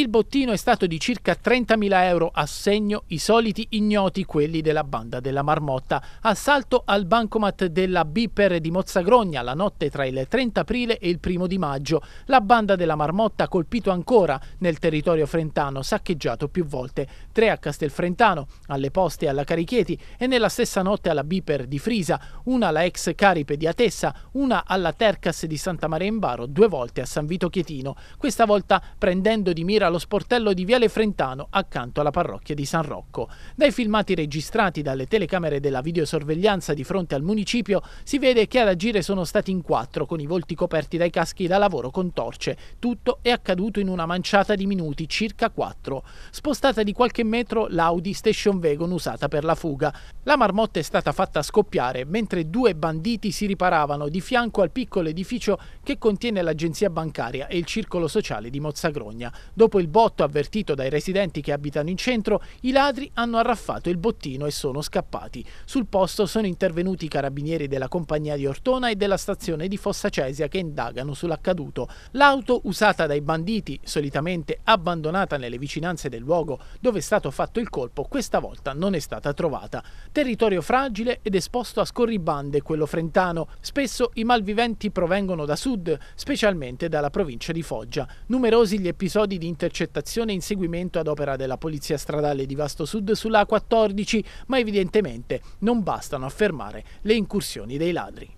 Il bottino è stato di circa 30.000 euro a segno, i soliti ignoti quelli della banda della marmotta. Assalto al bancomat della Biper di Mozzagrogna la notte tra il 30 aprile e il 1 di maggio. La banda della marmotta ha colpito ancora nel territorio frentano, saccheggiato più volte. Tre a Castelfrentano, alle Poste e alla Carichieti e nella stessa notte alla Biper di Frisa, una alla ex Caripe di Atessa, una alla Tercas di Santa Maria in Baro, due volte a San Vito Chietino. Questa volta prendendo di mira allo sportello di Viale Frentano accanto alla parrocchia di San Rocco. Dai filmati registrati dalle telecamere della videosorveglianza di fronte al municipio si vede che ad agire sono stati in quattro con i volti coperti dai caschi da lavoro con torce. Tutto è accaduto in una manciata di minuti, circa quattro. Spostata di qualche metro l'Audi Station Wagon usata per la fuga. La marmotta è stata fatta scoppiare mentre due banditi si riparavano di fianco al piccolo edificio che contiene l'agenzia bancaria e il circolo sociale di Mozzagrogna. Dopo Dopo il botto avvertito dai residenti che abitano in centro, i ladri hanno arraffato il bottino e sono scappati. Sul posto sono intervenuti i carabinieri della compagnia di Ortona e della stazione di Fossa Cesia che indagano sull'accaduto. L'auto usata dai banditi, solitamente abbandonata nelle vicinanze del luogo dove è stato fatto il colpo, questa volta non è stata trovata. Territorio fragile ed esposto a scorribande quello frentano. Spesso i malviventi provengono da sud, specialmente dalla provincia di Foggia. Numerosi gli episodi di intercettazione e inseguimento ad opera della Polizia Stradale di Vasto Sud sulla A14, ma evidentemente non bastano a fermare le incursioni dei ladri.